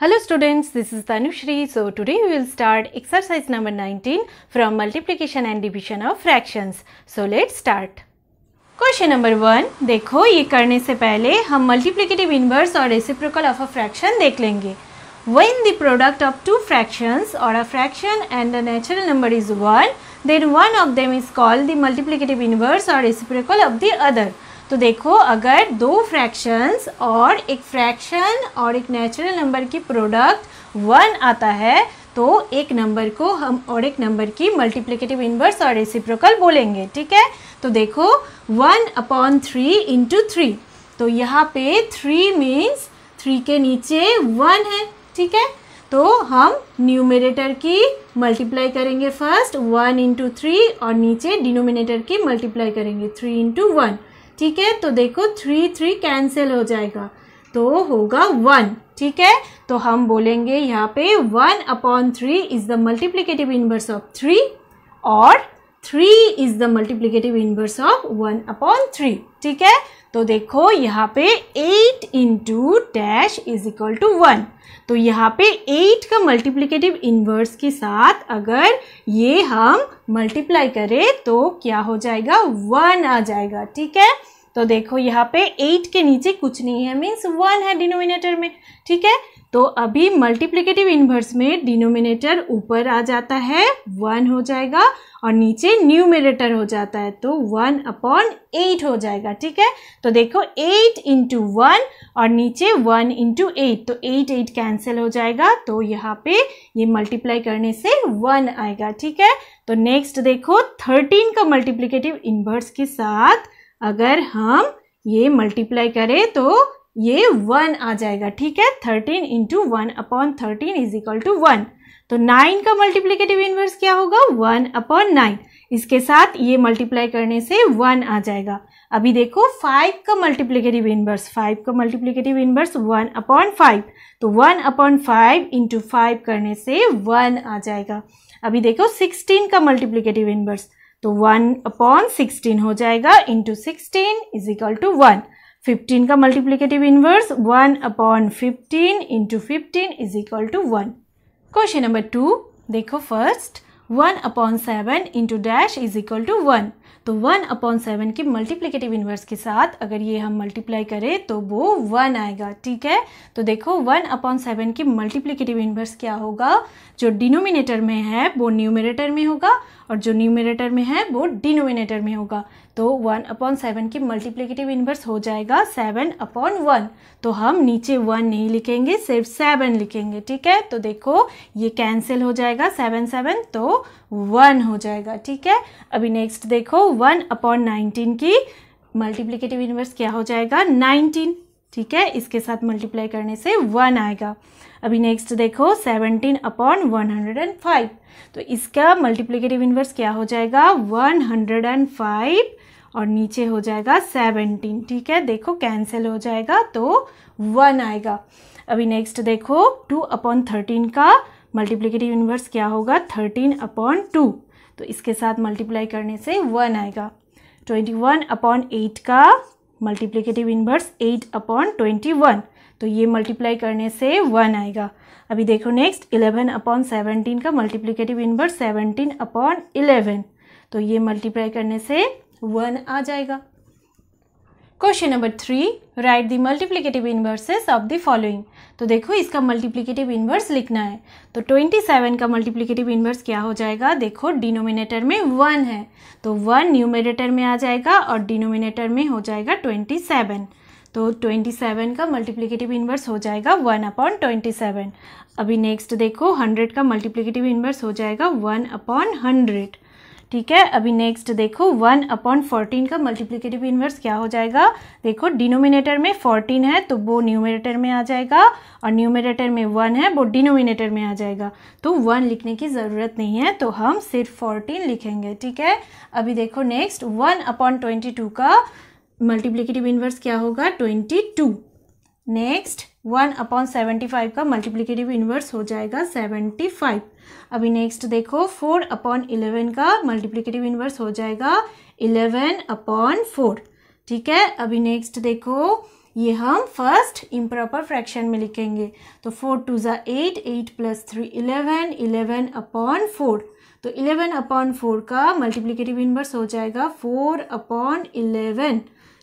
Hello students, this is Tanushri. So today we will start exercise number 19 from multiplication and division of fractions. So let's start. Question number one. देखो ये करने से पहले हम multiplicative inverse और reciprocal of a fraction देख लेंगे When the product of two fractions or a fraction and a natural number is 1, then one of them is called the multiplicative inverse or reciprocal of the other. तो देखो अगर दो fractions और एक fraction और एक नेचुरल नंबर की product one आता है तो एक नंबर को हम और एक नंबर की मल्टीप्लिकेटिव इन्वर्स और रेसिप्रोकल बोलेंगे ठीक है तो देखो one upon three into three तो यहाँ पे थ्री मीन्स थ्री के नीचे वन है ठीक है तो हम न्यूमिनेटर की मल्टीप्लाई करेंगे फर्स्ट वन इंटू थ्री और नीचे डिनोमिनेटर की मल्टीप्लाई करेंगे थ्री इंटू वन ठीक है तो देखो थ्री थ्री कैंसिल हो जाएगा तो होगा वन ठीक है तो हम बोलेंगे यहाँ पे one upon three is the multiplicative inverse of three और three is the multiplicative inverse of one upon three ठीक है तो देखो यहाँ पे eight into dash is equal to one तो यहाँ पे एट का मल्टीप्लीकेटिव इनवर्स के साथ अगर ये हम मल्टीप्लाई करें तो क्या हो जाएगा वन आ जाएगा ठीक है तो देखो यहाँ पे एट के नीचे कुछ नहीं है मीन्स वन है डिनोमिनेटर में ठीक है तो अभी मल्टीप्लिकेटिव इन्वर्स में डिनोमिनेटर ऊपर आ जाता है वन हो जाएगा और नीचे न्यूमिनेटर हो जाता है तो वन अपॉन एट हो जाएगा ठीक है तो देखो एट इंटू वन और नीचे वन इंटू एट तो एट एट कैंसिल हो जाएगा तो यहाँ पे ये मल्टीप्लाई करने से वन आएगा ठीक है तो नेक्स्ट देखो थर्टीन का मल्टीप्लीकेटिव इन्वर्स के साथ अगर हम ये मल्टीप्लाई करें तो ये वन आ जाएगा ठीक है thirteen into one upon thirteen is equal to one तो नाइन का मल्टीप्लीकेटिव इनवर्स क्या होगा वन अपॉन नाइन इसके साथ ये मल्टीप्लाई करने से वन आ जाएगा अभी देखो फाइव का मल्टीप्लीकेटिव इनवर्स फाइव का multiplicative inverse one upon five तो one upon five into five करने से वन आ जाएगा अभी देखो सिक्सटीन का मल्टीप्लीकेटिव इनवर्स तो वन अपॉन सिक्सटीन हो जाएगा into sixteen is equal to one fifteen का multiplicative inverse one upon fifteen into fifteen is equal to one question number two देखो first one upon seven into dash is equal to one तो one upon seven के multiplicative inverse के साथ अगर ये हम multiply करें तो वो वन आएगा ठीक है तो देखो वन अपॉन सेवन के मल्टीप्लीकेटिव इन्वर्स क्या होगा जो डिनोमिनेटर में है वो न्यूमिनेटर में होगा और जो न्यूमिनेटर में है वो डिनोमिनेटर में होगा तो वन अपॉन सेवन की मल्टीप्लीकेटिव इन्वर्स हो जाएगा सेवन अपॉन वन तो हम नीचे वन नहीं लिखेंगे सिर्फ सेवन लिखेंगे ठीक है तो देखो ये कैंसिल हो जाएगा सेवन सेवन तो वन हो जाएगा ठीक है अभी नेक्स्ट देखो वन अपॉन नाइनटीन की मल्टीप्लीकेटिव इन्वर्स क्या हो जाएगा नाइनटीन ठीक है इसके साथ मल्टीप्लाई करने से वन आएगा अभी नेक्स्ट देखो seventeen upon one hundred and five तो इसका मल्टीप्लीकेटिव इन्वर्स क्या हो जाएगा वन हंड्रेड एंड फाइव और नीचे हो जाएगा सेवनटीन ठीक है देखो कैंसिल हो जाएगा तो वन आएगा अभी नेक्स्ट देखो टू अपॉन थर्टीन का मल्टीप्लीकेटिव इन्वर्स क्या होगा थर्टीन अपॉन टू तो इसके साथ मल्टीप्लाई करने से वन आएगा ट्वेंटी वन अपॉन एट का multiplicative inverse eight upon twenty one तो ये मल्टीप्लाई करने से वन आएगा अभी देखो नेक्स्ट इलेवन अपॉन सेवनटीन का multiplicative inverse seventeen upon eleven तो ये मल्टीप्लाई करने से वन आ जाएगा question number three write the multiplicative inverses of the following तो देखो इसका मल्टीप्लीकेटिव इन्वर्स लिखना है तो ट्वेंटी सेवन का मल्टीप्लीकेटिव इन्वर्स क्या हो जाएगा देखो डिनोमिनेटर में वन है तो वन न्यूमिनेटर में आ जाएगा और डिनोमिनेटर में हो जाएगा ट्वेंटी सेवन तो ट्वेंटी सेवन का मल्टीप्लीकेटिव इन्वर्स हो जाएगा वन अपॉन ट्वेंटी सेवन अभी नेक्स्ट देखो हंड्रेड का मल्टीप्लीकेटिव इन्वर्स हो जाएगा वन अपॉन हंड्रेड ठीक है अभी नेक्स्ट देखो वन अपॉन फोर्टीन का मल्टीप्लीकेटिव इन्वर्स क्या हो जाएगा देखो डिनोमिनेटर में फोर्टीन है तो वो न्यूमिनेटर में आ जाएगा और न्यूमिनेटर में वन है वो डिनोमिनेटर में आ जाएगा तो वन लिखने की ज़रूरत नहीं है तो हम सिर्फ फोर्टीन लिखेंगे ठीक है अभी देखो next one upon twenty two का मल्टीप्लीकेटिव इन्वर्स क्या होगा twenty two next one upon seventy five का मल्टीप्लीकेटिव इन्वर्स हो जाएगा सेवेंटी फाइव अभी नेक्स्ट देखो फोर अपॉन इलेवन का मल्टीप्लीकेटिव इन्वर्स हो जाएगा इलेवन अपॉन फोर ठीक है अभी नेक्स्ट देखो ये हम फर्स्ट इम्प्रॉपर फ्रैक्शन में लिखेंगे तो फोर टू ज़ा eight eight plus three eleven eleven upon four तो इलेवन अपॉन फोर का मल्टीप्लीकेटिव इन्वर्स हो जाएगा फोर अपॉन इलेवन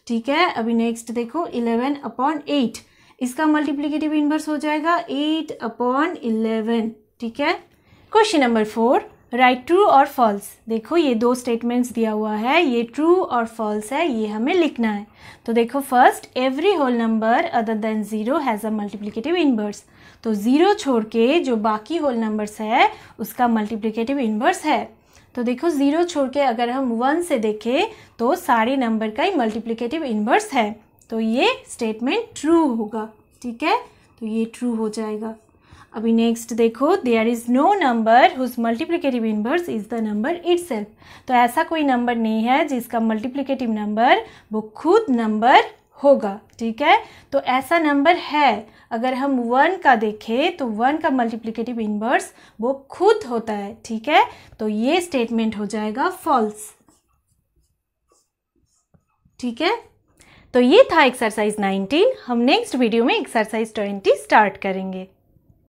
ठीक है अभी नेक्स्ट देखो इलेवन अपॉन एट इसका मल्टीप्लीकेटिव इन्वर्स हो जाएगा एट अपॉन इलेवन ठीक है question number four write true और फॉल्स देखो ये दो स्टेटमेंट्स दिया हुआ है ये ट्रू और फॉल्स है ये हमें लिखना है तो देखो first every whole number other than zero has a multiplicative inverse तो ज़ीरो छोड़ के जो बाकी होल नंबर्स है उसका मल्टीप्लीकेटिव इन्वर्स है तो देखो ज़ीरो छोड़ के अगर हम वन से देखें तो सारे नंबर का ही मल्टीप्लीकेटिव इन्वर्स है तो ये स्टेटमेंट ट्रू होगा ठीक है तो ये ट्रू हो जाएगा अभी नेक्स्ट देखो there is no number whose multiplicative inverse is the number it तो ऐसा कोई नंबर नहीं है जिसका मल्टीप्लीकेटिव नंबर वो खुद नंबर होगा ठीक है तो ऐसा नंबर है अगर हम वन का देखें तो वन का मल्टीप्लीकेटिव इनवर्स वो खुद होता है ठीक है तो ये स्टेटमेंट हो जाएगा फॉल्स ठीक है तो ये था एक्सरसाइज 19 हम नेक्स्ट वीडियो में एक्सरसाइज 20 स्टार्ट करेंगे